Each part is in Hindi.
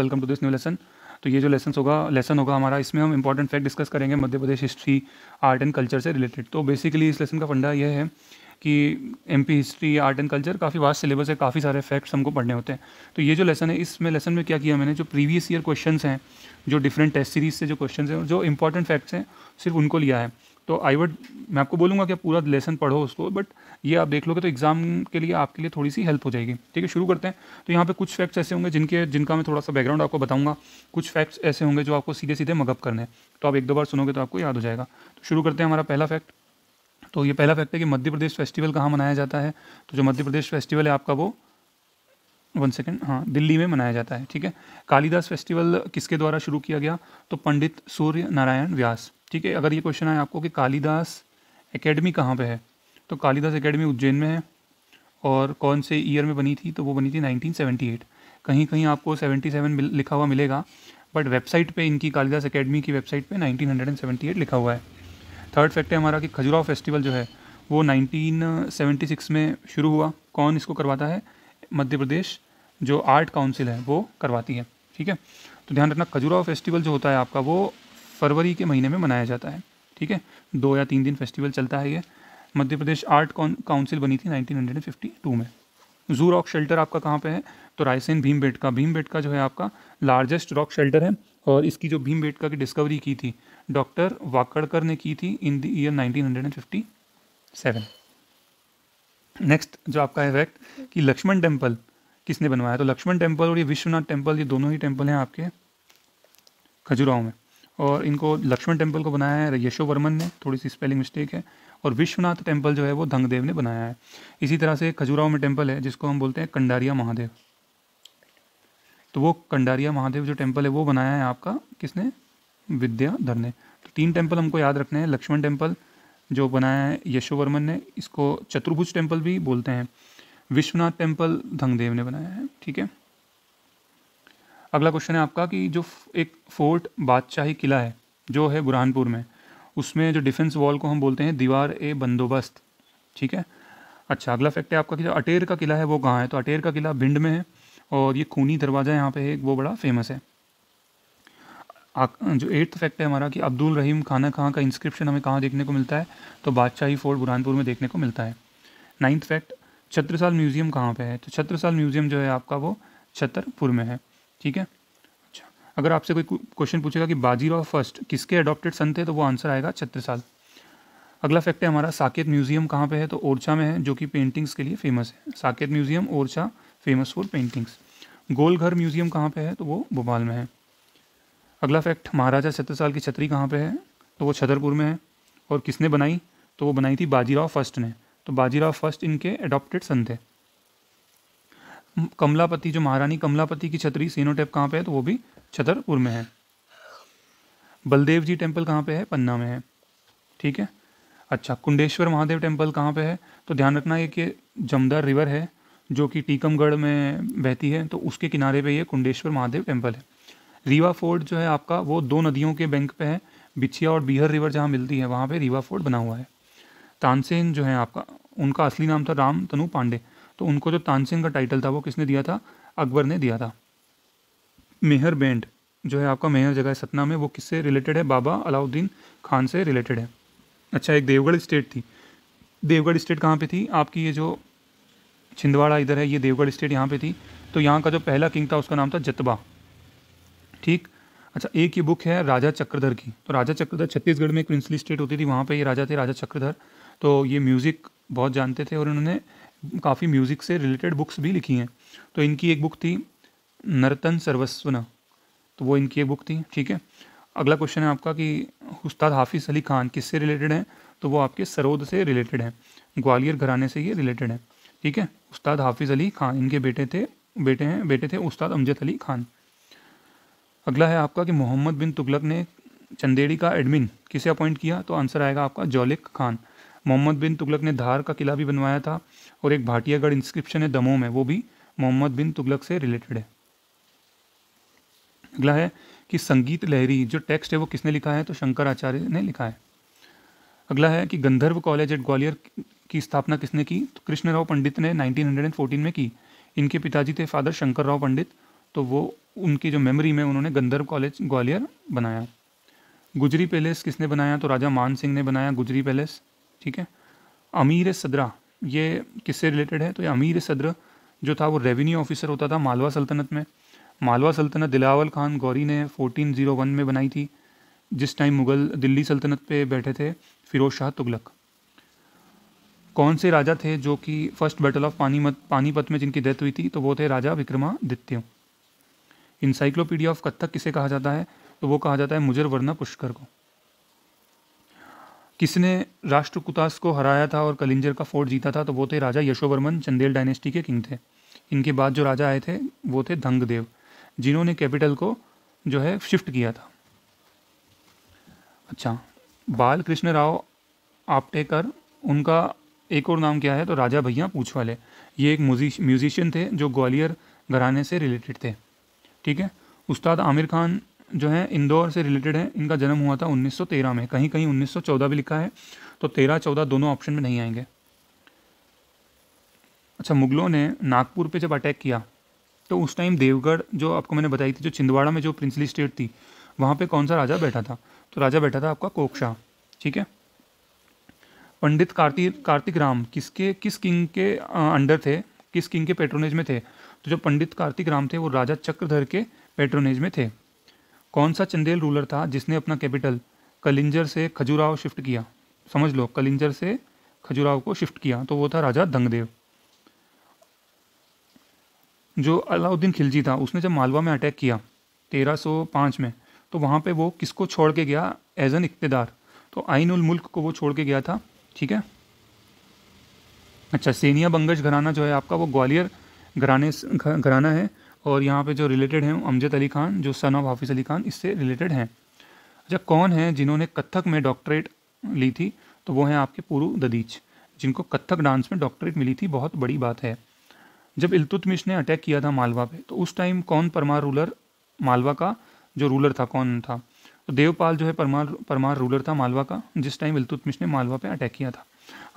welcome to this new lesson तो ये जो लेसन होगा लेसन होगा हमारा इसमें हम इंपॉर्टेंट फैक्ट डिस्कस करेंगे Madhya Pradesh history art and culture से रिलेटेड तो बेसिकली इस लेसन का फंडा यह है कि MP history art and culture काफ़ी वास्ट सिलेबस है काफ़ी सारे फैक्ट्स हमको पढ़ने होते हैं तो ये जो लेसन है इसमें लेसन में क्या किया मैंने जो प्रीवियस ईयर क्वेश्चन हैं जो डिफरेंट टेस्ट सीरीज से जो क्वेश्चन हैं जो इंपॉर्टेंट फैक्ट्स हैं सिर्फ उनको लिया है तो आई वुड मैं आपको बोलूँगा कि आप पूरा लेसन पढ़ो उसको बट ये आप देख लोगे तो एग्ज़ाम के लिए आपके लिए थोड़ी सी हेल्प हो जाएगी ठीक है शुरू करते हैं तो यहाँ पे कुछ फैक्ट्स ऐसे होंगे जिनके जिनका मैं थोड़ा सा बैकग्राउंड आपको बताऊँगा कुछ फैक्ट्स ऐसे होंगे जो आपको सीधे सीधे मगअप करने हैं तो आप एक दो बार सुनोगे तो आपको याद हो जाएगा तो शुरू करते हैं हमारा पहला फैक्ट तो ये पहला फैक्ट है कि मध्य प्रदेश फेस्टिवल कहाँ मनाया जाता है तो जो मध्य प्रदेश फेस्टिवल है आपका वो वन सेकेंड हाँ दिल्ली में मनाया जाता है ठीक है कालिदास फेस्टिवल किसके द्वारा शुरू किया गया तो पंडित सूर्य नारायण व्यास ठीक है अगर ये क्वेश्चन आए आपको कि कालिदास एकेडमी कहाँ पे है तो कालिदास एकेडमी उज्जैन में है और कौन से ईयर में बनी थी तो वो बनी थी 1978 कहीं कहीं आपको 77 लिखा हुआ मिलेगा बट वेबसाइट पे इनकी कालिदास एकेडमी की वेबसाइट पे 1978 लिखा हुआ है थर्ड फैक्ट है हमारा कि खजुराव फेस्टिवल जो है वो 1976 में शुरू हुआ कौन इसको करवाता है मध्य प्रदेश जो आर्ट काउंसिल है वो करवाती है ठीक है तो ध्यान रखना खजुराव फेस्टिवल जो होता है आपका वो फरवरी के महीने में मनाया जाता है ठीक है दो या तीन दिन फेस्टिवल चलता है ये मध्य प्रदेश आर्ट काउंसिल बनी थी 1952 में जू रॉक शेल्टर आपका कहाँ पे है तो रायसेन भीम बेटका भीम बेटका जो है आपका लार्जेस्ट रॉक शेल्टर है और इसकी जो भीम बेटका की डिस्कवरी की थी डॉक्टर वाकड़कर ने की थी इन द ईयर 1957 नेक्स्ट जो आपका है फैक्ट कि लक्ष्मण टेम्पल किसने बनवाया तो लक्ष्मण टेम्पल और ये विश्वनाथ टेम्पल ये दोनों ही टेम्पल हैं आपके खजुराहो में और इनको लक्ष्मण टेम्पल को बनाया है यशो वर्मन ने थोड़ी सी स्पेलिंग मिस्टेक है और विश्वनाथ टेम्पल जो है वो धंगदेव ने बनाया है इसी तरह से खजुराहो में टेम्पल है जिसको हम बोलते हैं कंडारिया महादेव तो वो कंडारिया महादेव जो टेम्पल है वो बनाया है आपका किसने विद्याधर ने तो तीन टेम्पल हमको याद रखने हैं लक्ष्मण टेम्पल जो बनाया है यशोवर्मन ने इसको चतुर्भुज टेम्पल भी बोलते हैं विश्वनाथ टेम्पल धंगदेव ने बनाया है ठीक है अगला क्वेश्चन है आपका कि जो एक फोर्ट बादशाही किला है जो है बुरहानपुर में उसमें जो डिफेंस वॉल को हम बोलते हैं दीवार ए बंदोबस्त ठीक है अच्छा अगला फैक्ट है आपका कि जो अटेर का किला है वो कहाँ है तो अटेर का किला भिंड में है और ये खूनी दरवाज़ा यहाँ पे है वो बड़ा फेमस है जो एट्थ फैक्ट है हमारा कि अब्दुल रहीम खाना खां का इंस्क्रिप्शन हमें कहाँ देखने को मिलता है तो बादशाही फोर्ट बुरहानपुर में देखने को मिलता है नाइन्थ फैक्ट छत्रसाल म्यूज़ियम कहाँ पे है तो छत्रसाल म्यूज़ियम जो है आपका वो छतरपुर में है ठीक है अच्छा अगर आपसे कोई क्वेश्चन पूछेगा कि बाजीराव फर्स्ट किसके अडॉप्टेड सन थे तो वो आंसर आएगा छत्रसाल अगला फैक्ट है हमारा साकेत म्यूजियम कहाँ पे है तो ओरछा में है जो कि पेंटिंग्स के लिए फेमस है Saket museum Orchha famous for paintings Golghar museum कहाँ पे है तो वो भोपाल में है अगला फैक्ट महाराजा छत्रसाल की छतरी कहाँ पे है तो वो छतरपुर में है और किसने बनाई तो वो बनाई थी बाजीराव फर्स्ट ने तो बाजीराव फर्स्ट इनके एडॉप्टेड सन थे कमलापति जो महारानी कमलापति की छतरी टेप कहाँ पे है तो वो भी छतरपुर में है बलदेव जी टेम्पल कहाँ पे है पन्ना में है ठीक है अच्छा कुंडेश्वर महादेव टेम्पल कहाँ पे है तो ध्यान रखना ये कि जमदार रिवर है जो कि टीकमगढ़ में बहती है तो उसके किनारे पे ये कुंडेश्वर महादेव टेम्पल है रीवा फोर्ट जो है आपका वो दो नदियों के बैंक पे है बिछिया और बीहर रिवर जहाँ मिलती है वहाँ पे रीवा फोर्ट बना हुआ है तानसेन जो है आपका उनका असली नाम था राम तनु पांडे तो उनको जो तानसेन का टाइटल था वो किसने दिया था अकबर ने दिया था मेहर बैंड जो है आपका मेहर जगह है सतना में वो किससे रिलेटेड है बाबा अलाउद्दीन खान से रिलेटेड है अच्छा एक देवगढ़ स्टेट थी देवगढ़ स्टेट कहाँ पे थी आपकी ये जो छिंदवाड़ा इधर है ये देवगढ़ स्टेट यहाँ पे थी तो यहाँ का जो पहला किंग था उसका नाम था जतबा ठीक अच्छा एक ये बुक है राजा चक्रधर की तो राजा चक्रधर छत्तीसगढ़ में एक प्रिंसली स्टेट होती थी वहाँ पे ये राजा थे राजा चक्रधर तो ये म्यूज़िक बहुत जानते थे और उन्होंने काफ़ी म्यूज़िक से रिलेटेड बुक्स भी लिखी हैं तो इनकी एक बुक थी नरतन सर्वस्वना तो वो इनकी एक बुक थी ठीक है अगला क्वेश्चन है आपका कि उस्ताद हाफिज़ अली खान किससे रिलेटेड हैं तो वो आपके सरोद से रिलेटेड हैं ग्वालियर घराने से ये रिलेटेड हैं ठीक है उस्ताद हाफिज़ अली खान इनके बेटे थे बेटे हैं बेटे थे उस्ताद अमजद अली खान अगला है आपका कि मोहम्मद बिन तुगलक ने चंदेड़ी का एडमिन किसे अपॉइंट किया तो आंसर आएगा आपका जौलिक खान मोहम्मद बिन तुगलक ने धार का किला भी बनवाया था और एक भाटियागढ़ इंस्क्रिप्शन है दमोह में वो भी मोहम्मद बिन तुगलक से रिलेटेड है अगला है कि संगीत लहरी जो टेक्स्ट है वो किसने लिखा है तो शंकर आचार्य ने लिखा है अगला है कि गंधर्व कॉलेज एट ग्वालियर की स्थापना किसने की तो कृष्णराव पंडित ने 1914 में की इनके पिताजी थे फादर शंकर राव पंडित तो वो उनकी जो मेमोरी में उन्होंने गंधर्व कॉलेज ग्वालियर बनाया गुजरी पैलेस किसने बनाया तो राजा मान सिंह ने बनाया गुजरी पैलेस ठीक है अमीर सदरा ये किससे रिलेटेड है तो ये अमीर सदर जो था वो रेवेन्यू ऑफिसर होता था मालवा सल्तनत में मालवा सल्तनत दिलावल खान गौरी ने 1401 में बनाई थी जिस टाइम मुग़ल दिल्ली सल्तनत पे बैठे थे फिरोज शाह तुगलक कौन से राजा थे जो कि फर्स्ट बैटल ऑफ मत पानीपत में जिनकी डेथ हुई थी तो वो थे राजा विक्रमादित्य इंसाइक्लोपीडिया ऑफ कत्थक किसे कहा जाता है तो वो कहा जाता है मुजर वर्णा पुष्कर को किसने राष्ट्रकुतास को हराया था और कलिंजर का फोर्ट जीता था तो वो थे राजा यशोवर्मन चंदेल डायनेस्टी के किंग थे इनके बाद जो राजा आए थे वो थे धंगदेव जिन्होंने कैपिटल को जो है शिफ्ट किया था अच्छा बाल कृष्ण राव आपटेकर उनका एक और नाम क्या है तो राजा भैया पूछ वाले ये एक म्यूजिशियन थे जो ग्वालियर घराने से रिलेटेड थे ठीक है उस्ताद आमिर खान जो है इंदौर से रिलेटेड हैं इनका जन्म हुआ था 1913 में कहीं कहीं 1914 भी लिखा है तो 13 14 दोनों ऑप्शन में नहीं आएंगे अच्छा मुगलों ने नागपुर पे जब अटैक किया तो उस टाइम देवगढ़ जो आपको मैंने बताई थी जो छिंदवाड़ा में जो प्रिंसली स्टेट थी वहाँ पर कौन सा राजा बैठा था तो राजा बैठा था आपका कोकशाह ठीक है पंडित कार्तिक कार्तिक राम किसके किस किंग के अंडर थे किस किंग के पेट्रोनेज में थे तो जो पंडित कार्तिक राम थे वो राजा चक्रधर के पेट्रोनेज में थे कौन सा चंदेल रूलर था जिसने अपना कैपिटल कलिंजर से खजुराव शिफ्ट किया समझ लो कलिंजर से खजुराव को शिफ्ट किया तो वो था राजा दंगदेव जो अलाउद्दीन खिलजी था उसने जब मालवा में अटैक किया 1305 में तो वहाँ पे वो किसको छोड़ के गया एज एन इकतदार तो आइन उल मुल्क को वो छोड़ के गया था ठीक है अच्छा सेनिया बंगश घराना जो है आपका वो ग्वालियर घराने घराना है और यहाँ पे जो रिलेटेड हैं अमजद अली खान जो सन ऑफ हाफिज़ अली खान इससे रिलेटेड हैं अच्छा कौन है जिन्होंने कत्थक में डॉक्टरेट ली थी तो वो हैं आपके पूर्व ददीच जिनको कत्थक डांस में डॉक्टरेट मिली थी बहुत बड़ी बात है जब इलतुतमिश ने अटैक किया था मालवा पे तो उस टाइम कौन परमार रूलर मालवा का जो रूलर था कौन था तो देवपाल जो है परमार परमार रूलर था मालवा का जिस टाइम इलतुतमिश ने मालवा पे अटैक किया था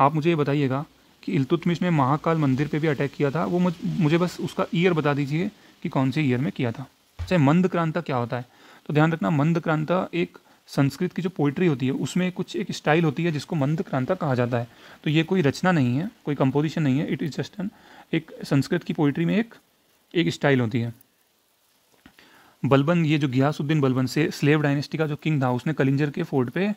आप मुझे ये बताइएगा कि इलतुतमिश ने महाकाल मंदिर पे भी अटैक किया था वो मुझे बस उसका ईयर बता दीजिए कि कौन से ईयर में किया था चाहे मंद क्रांता क्या होता है तो ध्यान रखना मंद क्रांता एक संस्कृत की जो पोइट्री होती है उसमें कुछ एक स्टाइल होती है जिसको मंद क्रांता कहा जाता है तो ये कोई रचना नहीं है कोई कंपोजिशन नहीं है इट इज़ जस्ट एन एक संस्कृत की पोइट्री में एक एक स्टाइल होती है बलबन ये जो गियासुद्दीन बलबन से स्लेव डायनेस्टी का जो किंग था उसने कलिंजर के फोर्ट पे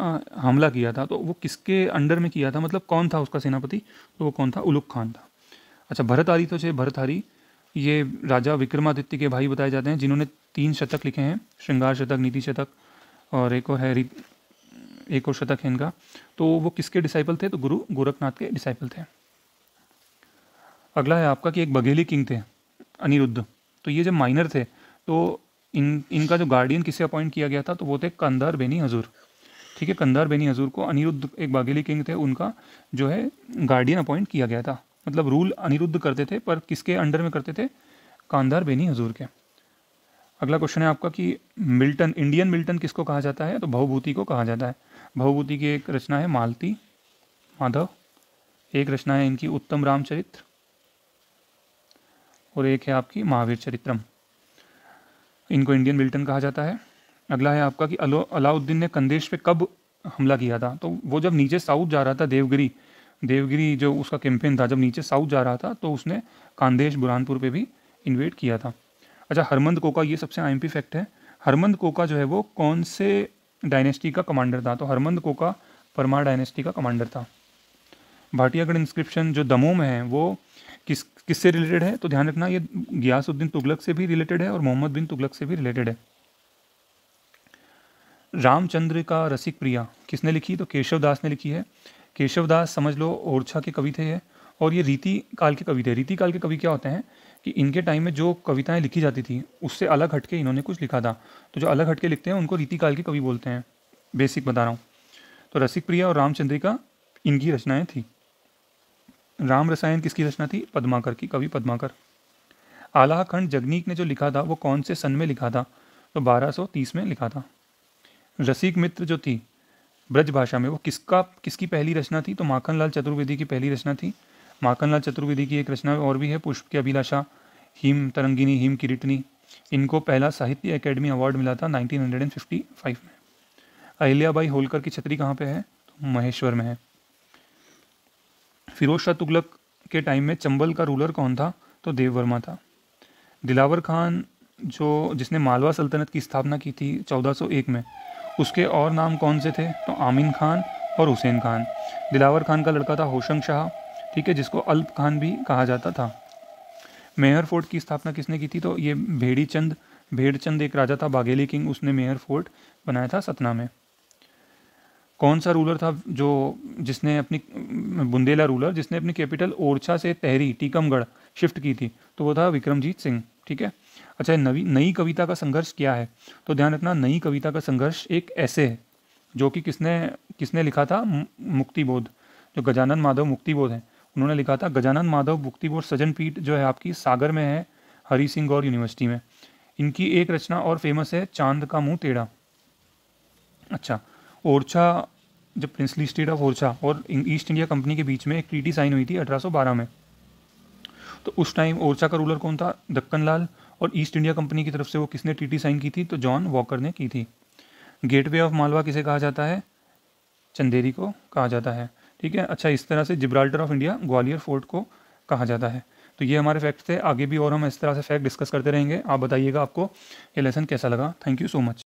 हमला किया था तो वो किसके अंडर में किया था मतलब कौन था उसका सेनापति तो वो कौन था उलुक खान था अच्छा भरत आरी तो भरत हारी ये राजा विक्रमादित्य के भाई बताए जाते हैं जिन्होंने तीन शतक लिखे हैं श्रृंगार शतक नीति शतक और एक और है एक और शतक है इनका तो वो किसके डिसाइपल थे तो गुरु गोरखनाथ के डिसाइपल थे अगला है आपका कि एक बघेली किंग थे अनिरुद्ध तो ये जब माइनर थे तो इन इनका जो गार्डियन किसे अपॉइंट किया गया था तो वो थे कंदार बेनी हजूर ठीक है कंदार बेनी हजूर को अनिरुद्ध एक बघेली किंग थे उनका जो है गार्डियन अपॉइंट किया गया था मतलब रूल अनिरुद्ध करते थे पर किसके अंडर में करते थे कांधार बेनी हजूर के अगला क्वेश्चन है आपका कि मिल्टन इंडियन मिल्टन किसको कहा जाता है तो भवभूति को कहा जाता है भवभूति की एक रचना है मालती माधव एक रचना है इनकी उत्तम रामचरित्र और एक है आपकी महावीर चरित्रम इनको इंडियन मिल्टन कहा जाता है अगला है आपका कि अलाउद्दीन ने कंदेश पे कब हमला किया था तो वो जब नीचे साउथ जा रहा था देवगिरी देवगिरी जो उसका कैंपेन था जब नीचे साउथ जा रहा था तो उसने कांदेश बुरहानपुर पे भी इन्वेट किया था अच्छा हरमंद कोका ये सबसे आई फैक्ट है हरमंद कोका जो है वो कौन से डायनेस्टी का कमांडर था तो हरमंद कोका परमार डायनेस्टी का कमांडर था भाटियागढ़ इंस्क्रिप्शन जो दमोह में है वो किस किससे रिलेटेड है तो ध्यान रखना ये गियासुद्दीन तुगलक से भी रिलेटेड है और मोहम्मद बिन तुगलक से भी रिलेटेड है रामचंद्र का रसिक प्रिया किसने लिखी तो केशव दास ने लिखी है केशवदास समझ लो ओरछा के कवि थे ये और ये रीति काल के कवि थे रीति काल के कवि क्या होते हैं कि इनके टाइम में जो कविताएं लिखी जाती थी उससे अलग हटके इन्होंने कुछ लिखा था तो जो अलग हटके लिखते हैं उनको रीति काल के कवि बोलते हैं बेसिक बता रहा हूँ तो रसिक प्रिया और रामचंद्रिका इनकी रचनाएं थी राम रसायन किसकी रचना थी पद्माकर की कवि पद्माकर आलाखंड जगनीक ने जो लिखा था वो कौन से सन में लिखा था तो 1230 में लिखा था रसिक मित्र जो थी ब्रज भाषा में वो किसका किसकी पहली रचना थी तो माखनलाल चतुर्वेदी की पहली रचना थी माखनलाल चतुर्वेदी की एक रचना और भी है पुष्प की अभिलाषा हिम तरंगिनी हिम किरीटनी इनको पहला साहित्य अकेडमी अवार्ड मिला था 1955 में अहिल्याबाई होलकर की छतरी कहाँ पे है तो महेश्वर में है फिरोज शाह तुगलक के टाइम में चंबल का रूलर कौन था तो देव वर्मा था दिलावर खान जो जिसने मालवा सल्तनत की स्थापना की थी 1401 में उसके और नाम कौन से थे तो आमिन खान और हुसैन खान दिलावर खान का लड़का था होशंग शाह ठीक है जिसको अल्प खान भी कहा जाता था मेहर फोर्ट की स्थापना किसने की थी तो ये भेड़ी चंद भेड़चंद एक राजा था बाघेली किंग उसने मेहर फोर्ट बनाया था सतना में कौन सा रूलर था जो जिसने अपनी बुंदेला रूलर जिसने अपनी कैपिटल ओरछा से तहरी टीकमगढ़ शिफ्ट की थी तो वो था विक्रमजीत सिंह ठीक है अच्छा नवी नई कविता का संघर्ष क्या है तो ध्यान रखना नई कविता का संघर्ष एक ऐसे है जो कि किसने किसने लिखा था मुक्तिबोध जो गजानन माधव मुक्तिबोध हैं उन्होंने लिखा था गजानन माधव मुक्तिबोध पीठ जो है आपकी सागर में है हरी सिंह गौर यूनिवर्सिटी में इनकी एक रचना और फेमस है चांद का मुंह टेढ़ा अच्छा ओरछा जब प्रिंसली स्टेट ऑफ ओरछा और ईस्ट इंडिया कंपनी के बीच में एक ट्रीटी साइन हुई थी अठारह में तो उस टाइम ओरछा का रूलर कौन था दक्कन लाल और ईस्ट इंडिया कंपनी की तरफ से वो किसने टीटी साइन की थी तो जॉन वॉकर ने की थी गेटवे ऑफ मालवा किसे कहा जाता है चंदेरी को कहा जाता है ठीक है अच्छा इस तरह से Gibraltar of India Gwalior fort को कहा जाता है तो ये हमारे फैक्ट थे आगे भी और हम इस तरह से फैक्ट डिस्कस करते रहेंगे आप बताइएगा आपको ये लेसन कैसा लगा थैंक यू सो मच